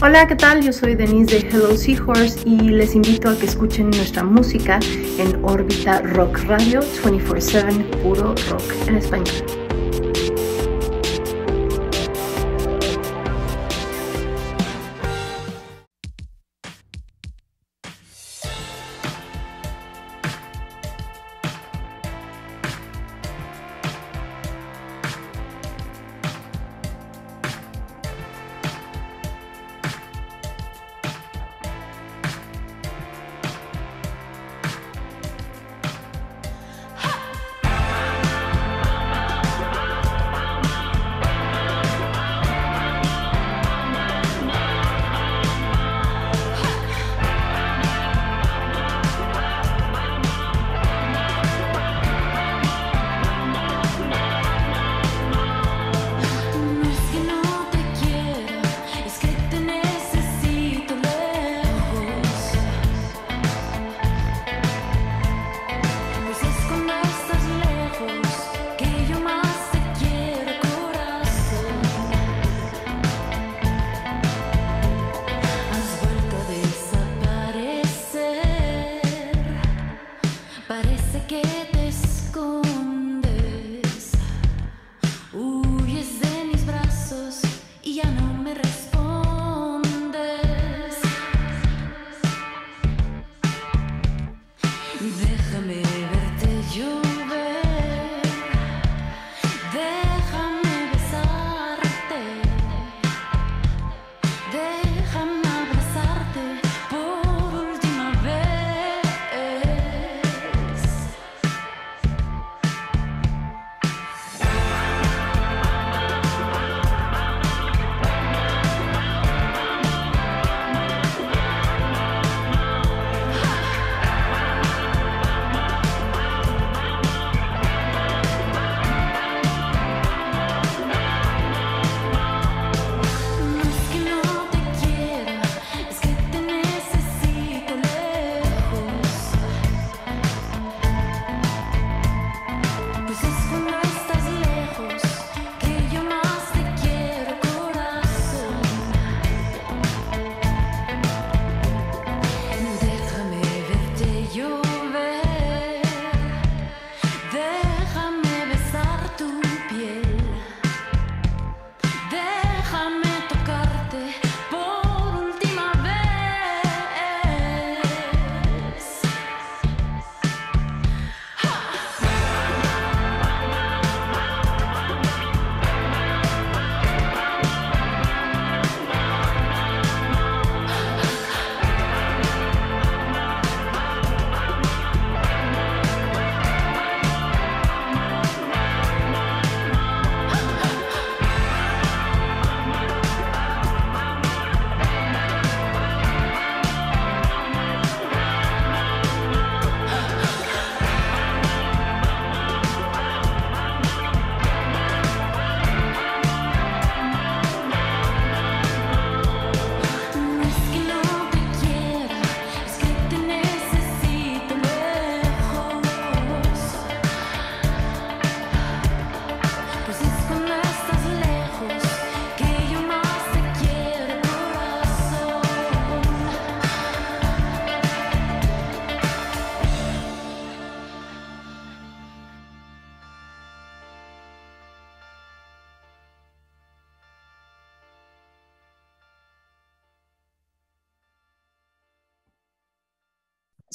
Hola, ¿qué tal? Yo soy Denise de Hello Seahorse y les invito a que escuchen nuestra música en órbita rock radio 24/7 puro rock en español.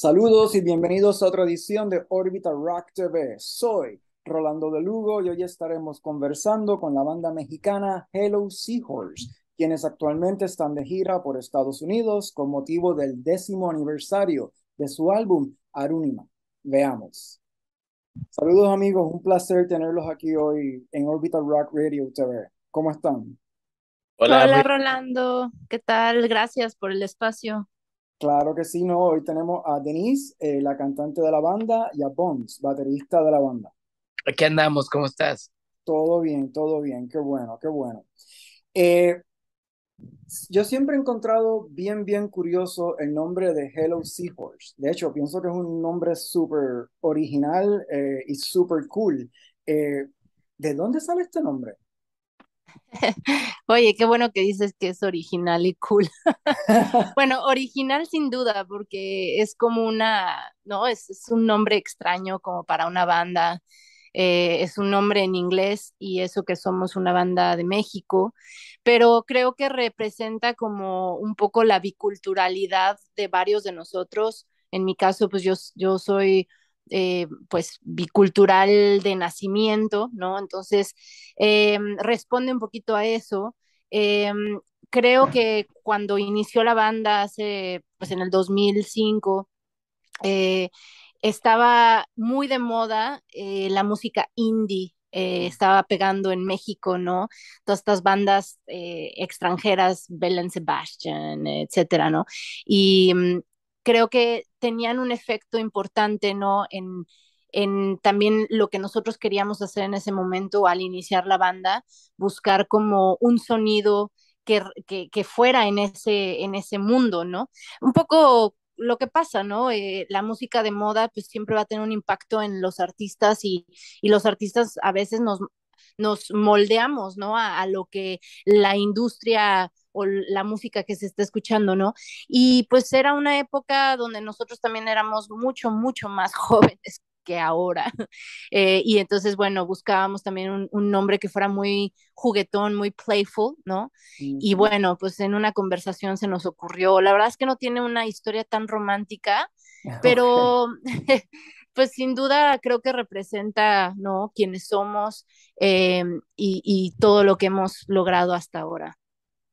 Saludos y bienvenidos a otra edición de Orbital Rock TV. Soy Rolando de Lugo y hoy estaremos conversando con la banda mexicana Hello Seahorse, quienes actualmente están de gira por Estados Unidos con motivo del décimo aniversario de su álbum Arunima. Veamos. Saludos amigos, un placer tenerlos aquí hoy en Orbital Rock Radio TV. ¿Cómo están? Hola, Rolando, ¿qué tal? Gracias por el espacio. Claro que sí, no. Hoy tenemos a Denise, eh, la cantante de la banda, y a Bones, baterista de la banda. Aquí andamos, ¿cómo estás? Todo bien, todo bien, qué bueno, qué bueno. Eh, yo siempre he encontrado bien, bien curioso el nombre de Hello Seahorse. De hecho, pienso que es un nombre súper original eh, y súper cool. ¿De dónde sale este nombre? Oye, qué bueno que dices que es original y cool. bueno, original sin duda, porque es como una, ¿no? Es, un nombre extraño como para una banda. Eh, es un nombre en inglés y eso que somos una banda de México, pero creo que representa como un poco la biculturalidad de varios de nosotros. En mi caso, pues yo, yo soy eh, pues bicultural de nacimiento, ¿no? Entonces, eh, responde un poquito a eso. Eh, creo que cuando inició la banda hace, pues en el 2005, estaba muy de moda la música indie, estaba pegando en México, ¿no? Todas estas bandas extranjeras, Belen Sebastian, etcétera, ¿no? Y, mm, creo que tenían un efecto importante, ¿no? En, también lo que nosotros queríamos hacer en ese momento al iniciar la banda, buscar como un sonido que, fuera en ese, en ese mundo, ¿no? Un poco lo que pasa, ¿no? Eh, la música de moda pues siempre va a tener un impacto en los artistas y, y los artistas a veces nos, nos moldeamos, ¿no? A, lo que la industria o la música que se está escuchando, ¿no? Y pues era una época donde nosotros también éramos mucho, mucho más jóvenes que ahora. Eh, y entonces, bueno, buscábamos también un, nombre que fuera muy juguetón, muy playful, ¿no? Y bueno, pues en una conversación se nos ocurrió. La verdad es que no tiene una historia tan romántica, pero pues sin duda creo que representa, ¿no? Quienes somos em, y, todo lo que hemos logrado hasta ahora.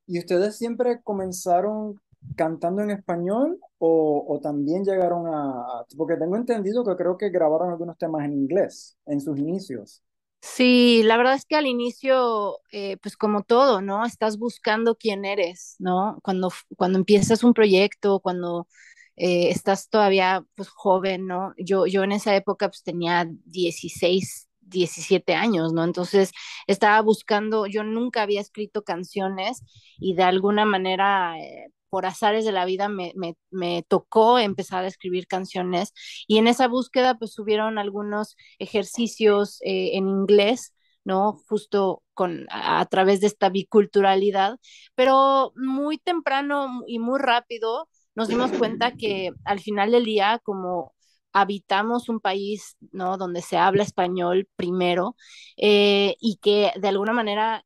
¿Y ustedes siempre comenzaron cantando en español o, también llegaron a, porque tengo entendido que creo que grabaron algunos temas en inglés en sus inicios? Sí, la verdad es que al inicio, eh, pues como todo, ¿no? Estás buscando quién eres, ¿no? Cuando, cuando empiezas un proyecto, cuando eh, estás todavía pues joven, ¿no? Yo, yo en esa época pues tenía 16, 17 años, ¿no? Entonces estaba buscando, yo nunca había escrito canciones y de alguna manera, eh, por azares de la vida, me, tocó empezar a escribir canciones y en esa búsqueda pues subieron algunos ejercicios eh, en inglés. ¿no? Justo con, a, través de esta biculturalidad, pero muy temprano y muy rápido nos dimos cuenta que al final del día, como habitamos un país ¿no? donde se habla español primero eh, y que de alguna manera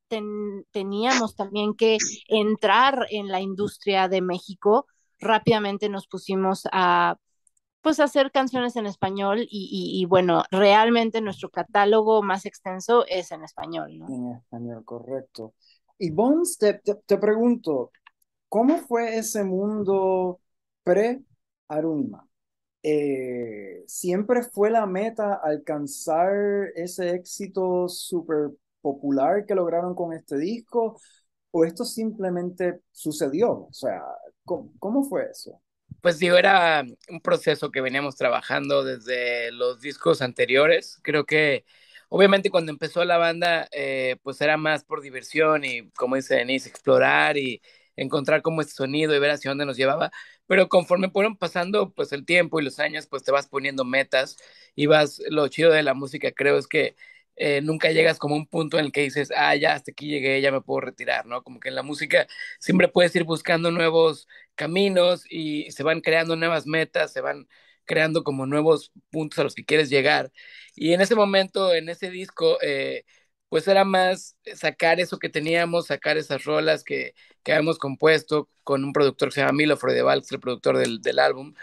teníamos también que entrar en la industria de México, rápidamente nos pusimos a pues hacer canciones en español y, bueno, realmente nuestro catálogo más extenso es en español. En español, correcto. Y Bones, te pregunto, ¿cómo fue ese mundo? pre-Arunima. Eh, siempre fue la meta alcanzar ese éxito súper popular que lograron con este disco o esto simplemente sucedió? O sea, ¿cómo, fue eso? Pues digo, era un proceso que veníamos trabajando desde los discos anteriores. Creo que obviamente cuando empezó la banda, eh, pues era más por diversión y, como dice Denise, explorar y encontrar como el este sonido y ver hacia dónde nos llevaba pero conforme fueron pasando pues el tiempo y los años, pues te vas poniendo metas y vas, lo chido de la música creo es que eh, nunca llegas como un punto en el que dices, ah, ya hasta aquí llegué, ya me puedo retirar, ¿no? Como que en la música siempre puedes ir buscando nuevos caminos y se van creando nuevas metas, se van creando como nuevos puntos a los que quieres llegar. Y en ese momento, en ese disco, eh, pues era más sacar eso que teníamos, sacar esas rolas que, que habíamos compuesto con un productor que se llama Milo Freudeval, que el productor del, álbum.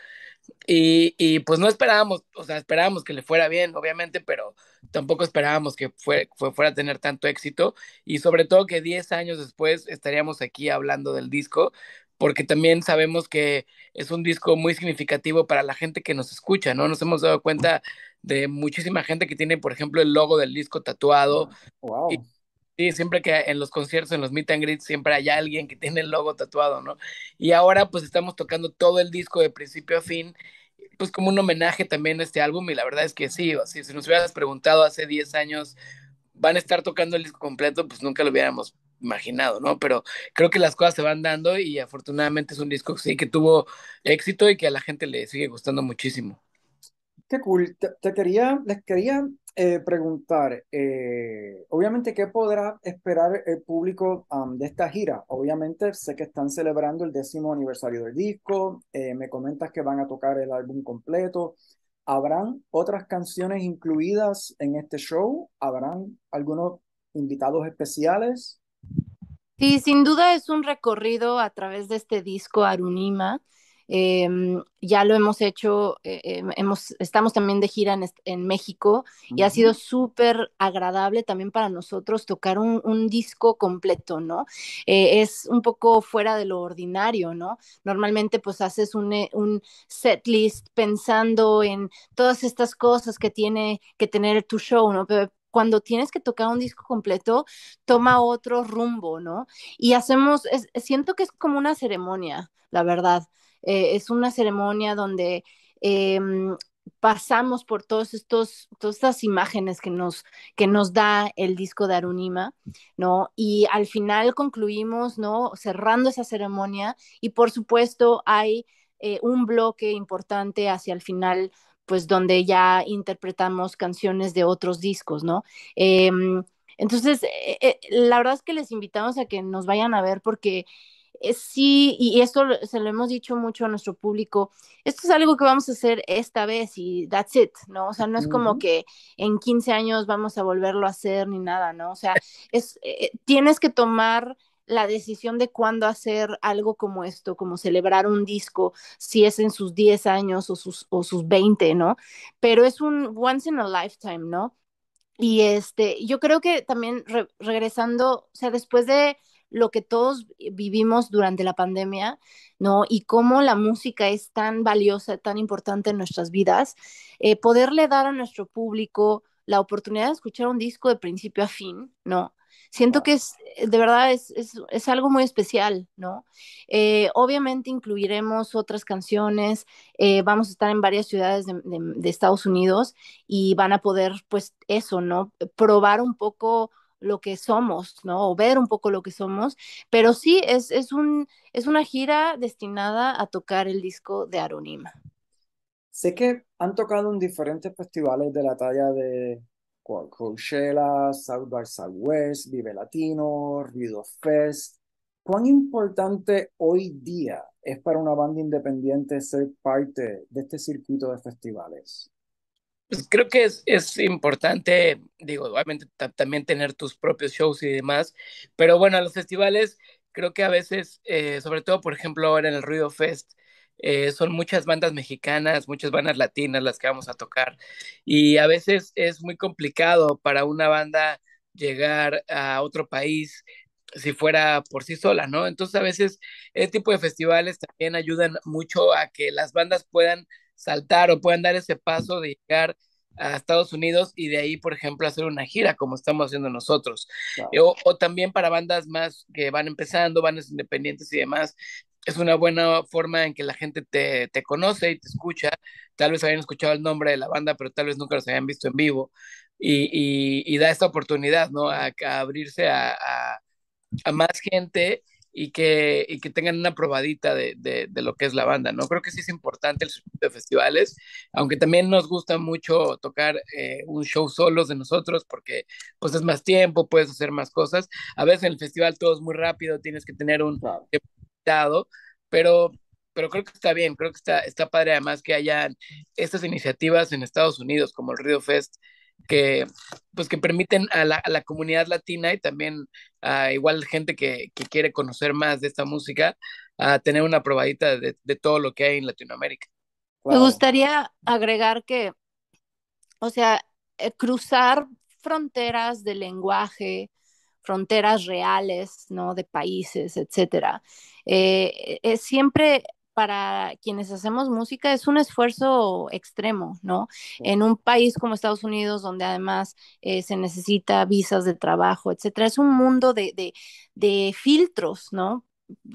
Y, pues no esperábamos, o sea, esperábamos que le fuera bien, obviamente, pero tampoco esperábamos que fue, fuera a tener tanto éxito y sobre todo que 10 años después estaríamos aquí hablando del disco, porque también sabemos que es un disco muy significativo para la gente que nos escucha, ¿no? Nos hemos dado cuenta de muchísima gente que tiene, por ejemplo, el logo del disco tatuado. Y, siempre que en los conciertos, en los meet and greet, siempre hay alguien que tiene el logo tatuado, ¿no? Y ahora pues estamos tocando todo el disco de principio a fin, pues como un homenaje también a este álbum y la verdad es que sí, si si nos hubieras preguntado hace 10 años, ¿van a estar tocando el disco completo? Pues nunca lo hubiéramos imaginado, ¿no? Pero creo que las cosas se van dando y afortunadamente es un disco sí, que tuvo éxito y que a la gente le sigue gustando muchísimo. Qué cool. Te, quería, les quería eh, preguntar, eh, obviamente, ¿qué podrá esperar el público um, de esta gira? Obviamente, sé que están celebrando el décimo aniversario del disco, eh, me comentas que van a tocar el álbum completo. ¿Habrán otras canciones incluidas en este show? ¿Habrán algunos invitados especiales? Sí, sin duda es un recorrido a través de este disco Arunima Em, ya lo hemos hecho, eh, em, hemos, estamos también de gira en, México y ha sido súper agradable también para nosotros tocar un, disco completo, ¿no? Eh, es un poco fuera de lo ordinario, ¿no? Normalmente pues haces un, eh, un set list pensando en todas estas cosas que tiene que tener tu show, ¿no? Pero, cuando tienes que tocar un disco completo, toma otro rumbo, ¿no? Y hacemos, siento que es como una ceremonia, la verdad. Eh, es una ceremonia donde em, pasamos por todos estos, todas estas imágenes que nos, que nos da el disco de Arunima, ¿no? Y al final concluimos, ¿no? Cerrando esa ceremonia y por supuesto hay eh, un bloque importante hacia el final, pues donde ya interpretamos canciones de otros discos, ¿no? Em, entonces, eh, la verdad es que les invitamos a que nos vayan a ver porque eh, sí, y esto se lo hemos dicho mucho a nuestro público, esto es algo que vamos a hacer esta vez y that's it, ¿no? O sea, no es como que en 15 años vamos a volverlo a hacer ni nada, ¿no? O sea, eh, tienes que tomar la decisión de cuándo hacer algo como esto, como celebrar un disco, si es en sus 10 años o sus, o sus 20, ¿no? Pero es un once in a lifetime, ¿no? Y este, yo creo que también regresando, o sea, después de lo que todos vivimos durante la pandemia, ¿no? Y cómo la música es tan valiosa, tan importante en nuestras vidas, eh, poderle dar a nuestro público la oportunidad de escuchar un disco de principio a fin, ¿no? Siento que es, eh, de verdad, es, algo muy especial, ¿no? Eh, obviamente incluiremos otras canciones, vamos a estar en varias ciudades de, de, Estados Unidos y van a poder, pues, eso, ¿no? Probar un poco lo que somos, ¿no? O ver un poco lo que somos, pero sí es, es, un, es una gira destinada a tocar el disco de Aronima. Sé que han tocado en diferentes festivales de la talla de Coachella, South by Southwest, Vive Latino, Rido Fest. ¿Cuán importante hoy día es para una banda independiente ser parte de este circuito de festivales? Pues creo que es, es importante, digo, obviamente también tener tus propios shows y demás, pero bueno, los festivales creo que a veces, eh, sobre todo por ejemplo ahora en el Ruido Fest, eh, son muchas bandas mexicanas, muchas bandas latinas las que vamos a tocar y a veces es muy complicado para una banda llegar a otro país si fuera por sí sola, ¿no? Entonces a veces este tipo de festivales también ayudan mucho a que las bandas puedan saltar o puedan dar ese paso de llegar a Estados Unidos y de ahí, por ejemplo, hacer una gira como estamos haciendo nosotros. O, también para bandas más que van empezando, bandas independientes y demás, es una buena forma en que la gente te, conoce y te escucha. Tal vez hayan escuchado el nombre de la banda, pero tal vez nunca los habían visto en vivo. Y, y, da esta oportunidad, ¿no? A, abrirse a, a más gente y que, y que tengan una probadita de, de, lo que es la banda, ¿no? Creo que sí es importante el circuito de festivales, aunque también nos gusta mucho tocar eh, un show solos de nosotros porque pues es más tiempo, puedes hacer más cosas. A veces en el festival todo es muy rápido, tienes que tener un invitado, pero pero creo que está bien, creo que está, está padre además que hayan estas iniciativas en Estados Unidos como el Rio Fest que pues que permiten a la, a la comunidad latina y también a ah, igual gente que, quiere conocer más de esta música, a tener una probadita de, todo lo que hay en Latinoamérica. Me gustaría agregar que, o sea, eh, cruzar fronteras de lenguaje, fronteras reales, ¿no? De países, etcétera. Eh, eh, siempre para quienes hacemos música es un esfuerzo extremo, ¿no? En un país como Estados Unidos, donde además eh, se necesita visas de trabajo, etcétera, es un mundo de, de, de filtros, ¿no?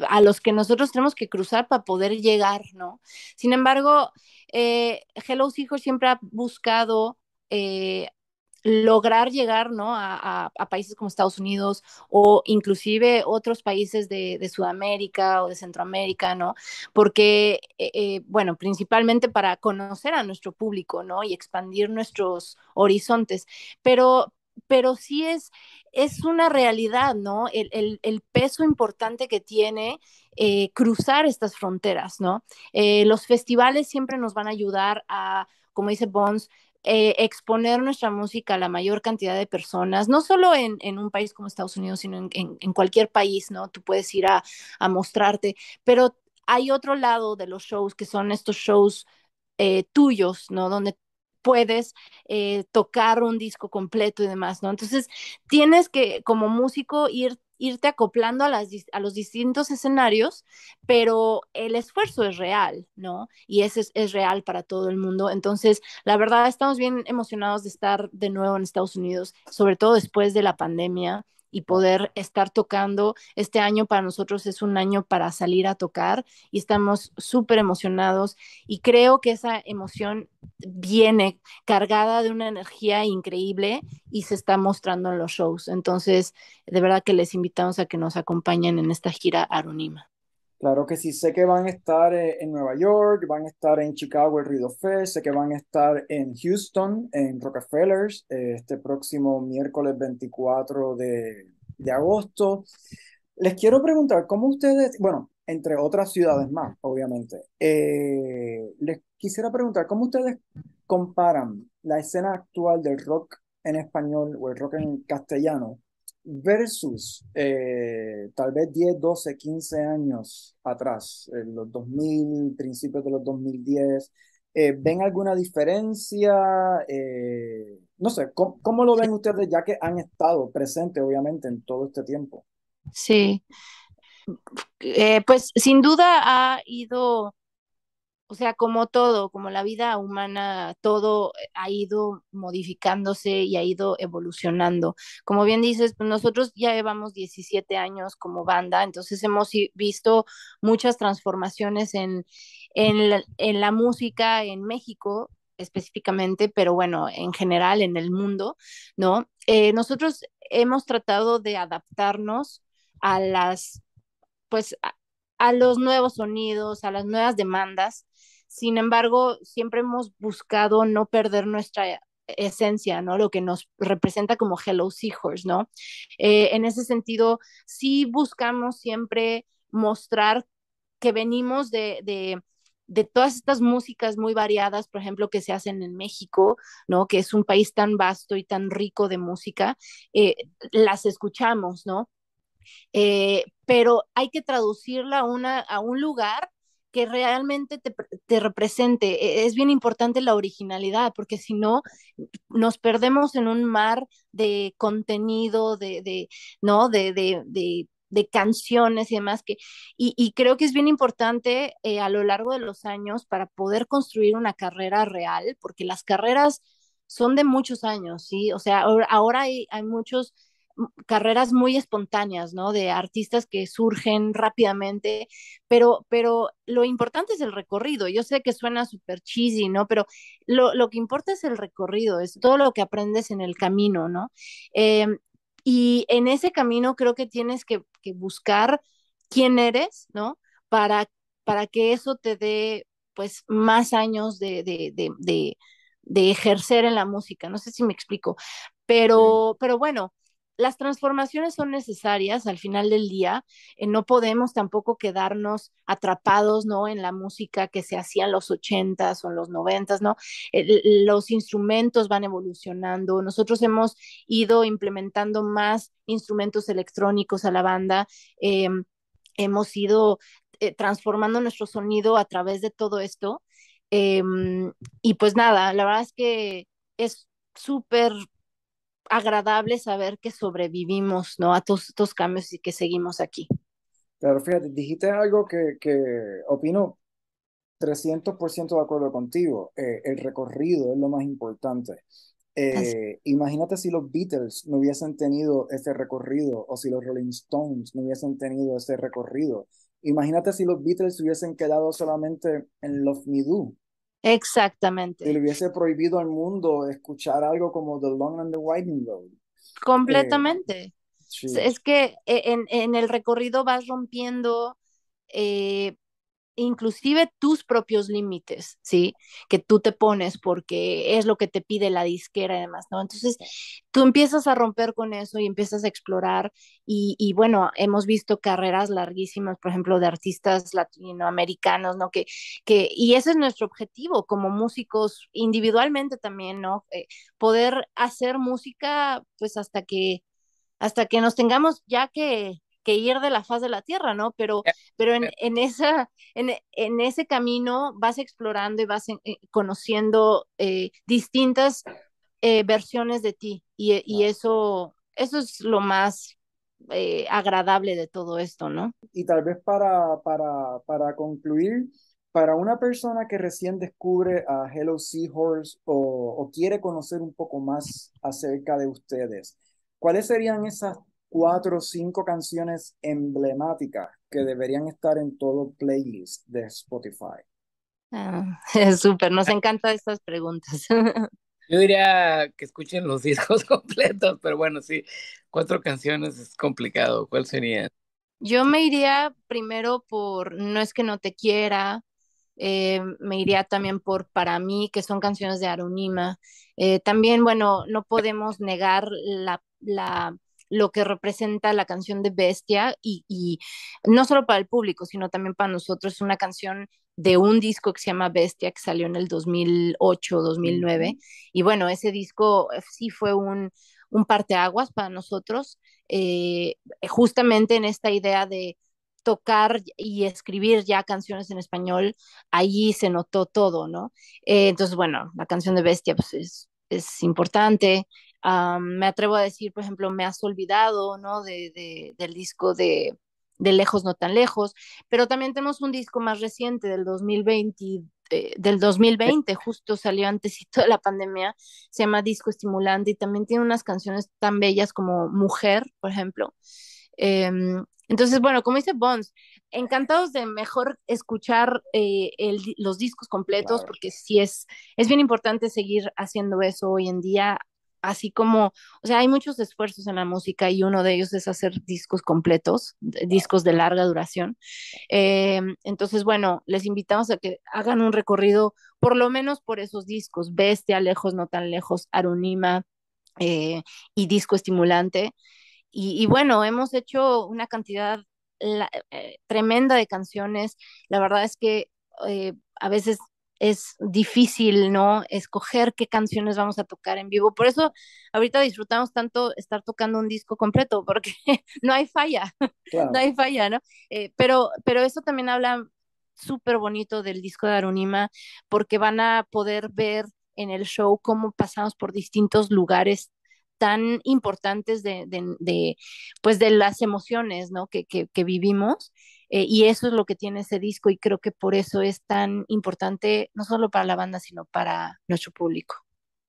a los que nosotros tenemos que cruzar para poder llegar, ¿no? Sin embargo, eh, Hello Seahorse siempre ha buscado eh, lograr llegar ¿no? A, países como Estados Unidos o inclusive otros países de, Sudamérica o de Centroamérica, ¿no? Porque, eh, eh, bueno, principalmente para conocer a nuestro público, ¿no? Y expandir nuestros horizontes. Pero, pero sí es, es una realidad, ¿no? El, peso importante que tiene eh, cruzar estas fronteras, ¿no? los festivales siempre nos van a ayudar a, como dice Bones, eh, exponer nuestra música a la mayor cantidad de personas, no solo en, un país como Estados Unidos, sino en, cualquier país, ¿no? Tú puedes ir a, mostrarte, pero hay otro lado de los shows que son estos shows eh, tuyos, ¿no? Donde puedes eh, tocar un disco completo y demás, ¿no? Entonces, tienes que como músico ir irte acoplando a, las, a los distintos escenarios, pero el esfuerzo es real, ¿no? Y ese es, es, real para todo el mundo. Entonces, la verdad, estamos bien emocionados de estar de nuevo en Estados Unidos, sobre todo después de la pandemia y poder estar tocando. Este año para nosotros es un año para salir a tocar y estamos súper emocionados y creo que esa emoción viene cargada de una energía increíble y se está mostrando en los shows. Entonces, de verdad que les invitamos a que nos acompañen en esta gira Arunima. Claro que sí, sé que van a estar eh, en Nueva York, van a estar en Chicago el río Fest, sé que van a estar en Houston, en Rockefellers, eh, este próximo miércoles 24 de, agosto. Les quiero preguntar, ¿cómo ustedes, bueno, entre otras ciudades más, obviamente, eh, les quisiera preguntar, ¿cómo ustedes comparan la escena actual del rock en español o el rock en castellano versus eh, tal vez 10, 12, 15 años atrás, en los 2000, principios de los 2010, eh, ¿ven alguna diferencia? Eh, no sé, ¿cómo, ¿cómo, lo ven ustedes ya que han estado presentes, obviamente, en todo este tiempo? Sí, pues sin duda ha ido o sea, como todo, como la vida humana, todo eh, ha ido modificándose y ha ido evolucionando. Como bien dices, pues, nosotros ya llevamos 17 años como banda, entonces hemos visto muchas transformaciones en, la, música en México específicamente, pero bueno, en general en el mundo, ¿no? Eh, nosotros hemos tratado de adaptarnos a las, pues, a los nuevos sonidos, a las nuevas demandas sin embargo, siempre hemos buscado no perder nuestra esencia, ¿no? Lo que nos representa como Hello Seahorse, ¿no? Eh, en ese sentido, sí buscamos siempre mostrar que venimos de, todas estas músicas muy variadas, por ejemplo, que se hacen en México, ¿no? Que es un país tan vasto y tan rico de música, eh, las escuchamos, ¿no? Eh, pero hay que traducirla a un lugar que realmente te, te, represente. E, es bien importante la originalidad, porque si no, nos perdemos en un mar de contenido, de, de ¿no? De, de, de, canciones y demás, que, y, y creo que es bien importante eh, a lo largo de los años para poder construir una carrera real, porque las carreras son de muchos años, ¿sí? O sea, ahora, hay, hay muchos carreras muy espontáneas, ¿no? De artistas que surgen rápidamente, pero, pero lo importante es el recorrido. Yo sé que suena súper cheesy, ¿no? Pero lo, que importa es el recorrido, es todo lo que aprendes en el camino, ¿no? Em, y en ese camino creo que tienes que, buscar quién eres, ¿no? Para, para que eso te dé, pues, más años de, de, de, ejercer en la música. No sé si me explico, pero, pero bueno, las transformaciones son necesarias al final del día. Eh, no podemos tampoco quedarnos atrapados ¿no? en la música que se hacía en los 80 o en los noventas, ¿no? Eh, los instrumentos van evolucionando. Nosotros hemos ido implementando más instrumentos electrónicos a la banda. Em, hemos ido eh, transformando nuestro sonido a través de todo esto. Em, y pues nada, la verdad es que es súper agradable saber que sobrevivimos, ¿no? A todos estos cambios y que seguimos aquí. Claro, fíjate, dijiste algo que, que opino 300% de acuerdo contigo. Eh, el recorrido es lo más importante. Eh, imagínate si los Beatles no hubiesen tenido ese recorrido o si los Rolling Stones no hubiesen tenido ese recorrido. Imagínate si los Beatles hubiesen quedado solamente en Love Me Do Exactamente. Y le hubiese prohibido al mundo escuchar algo como The Long and the Winding Road. Completamente. Eh, es que e, en, en, el recorrido vas rompiendo eh, inclusive tus propios límites, ¿sí? Que tú te pones porque es lo que te pide la disquera y demás, ¿no? Entonces, tú empiezas a romper con eso y empiezas a explorar y, bueno, hemos visto carreras larguísimas, por ejemplo, de artistas latinoamericanos, ¿no? Que, que, y ese es nuestro objetivo como músicos individualmente también, ¿no? Eh, poder hacer música pues hasta que, hasta que nos tengamos ya que que ir de la faz de la tierra, ¿no? Pero, eh, pero eh. en, esa, en, en, ese camino vas explorando y vas eh, conociendo distintas versiones de ti y, eso, eso es lo más agradable de todo esto, ¿no? Y tal vez para, para, para concluir, para una persona que recién descubre a Hello Seahorse o, o quiere conocer un poco más acerca de ustedes, ¿cuáles serían esas cuatro o cinco canciones emblemáticas que deberían estar en todo playlist de Spotify. es ah, Súper, nos encantan estas preguntas. Yo diría que escuchen los discos completos, pero bueno, sí, cuatro canciones es complicado. ¿Cuál sería? Yo me iría primero por No es que no te quiera, eh, me iría también por Para mí, que son canciones de Aronima. Eh, también, bueno, no podemos negar la, la lo que representa la canción de Bestia y, no solo para el público, sino también para nosotros. Es una canción de un disco que se llama Bestia, que salió en el 2008, 2009. Y bueno, ese disco eh, sí fue un, un parteaguas para nosotros, eh, justamente en esta idea de tocar y escribir ya canciones en español, allí se notó todo, ¿no? Eh, entonces, bueno, la canción de Bestia pues, es, es importante, me atrevo a decir, por ejemplo, me has olvidado, ¿no? De, del disco de, de Lejos, no tan lejos, pero también tenemos un disco más reciente del 2020, eh, del 2020, justo salió antes de la pandemia, se llama Disco Estimulante y también tiene unas canciones tan bellas como Mujer, por ejemplo. Em, entonces, bueno, como dice Bones, encantados de mejor escuchar eh, el, los discos completos, porque sí es, es bien importante seguir haciendo eso hoy en día, así como, o sea, hay muchos esfuerzos en la música y uno de ellos es hacer discos completos, discos de larga duración. Eh, entonces, bueno, les invitamos a que hagan un recorrido por lo menos por esos discos, Bestia, Lejos, No Tan Lejos, Arunima eh, y Disco Estimulante. Y, bueno, hemos hecho una cantidad eh, tremenda de canciones. La verdad es que a veces es difícil, ¿no? Escoger qué canciones vamos a tocar en vivo. Por eso ahorita disfrutamos tanto estar tocando un disco completo, porque no hay falla, no hay falla, ¿no? Eh, pero, pero eso también habla súper bonito del disco de Arunima, porque van a poder ver en el show cómo pasamos por distintos lugares tan importantes de, pues de las emociones, ¿no? que, que vivimos eh, y eso es lo que tiene ese disco y creo que por eso es tan importante, no solo para la banda, sino para nuestro público.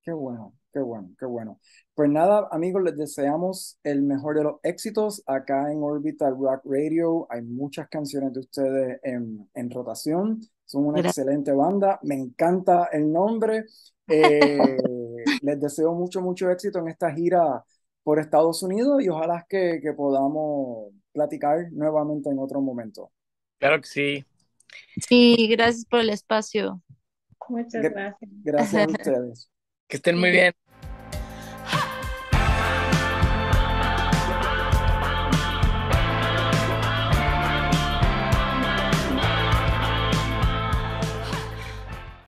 Qué bueno, qué bueno, qué bueno. Pues nada, amigos, les deseamos el mejor de los éxitos acá en Orbital Rock Radio. Hay muchas canciones de ustedes en, en rotación. Son una excelente banda. Me encanta el nombre. Eh, les deseo mucho, mucho éxito en esta gira por Estados Unidos y ojalá que, que podamos platicar nuevamente en otro momento. Claro que sí. Sí, gracias por el espacio. Muchas gracias. Gracias a ustedes. Que estén muy bien.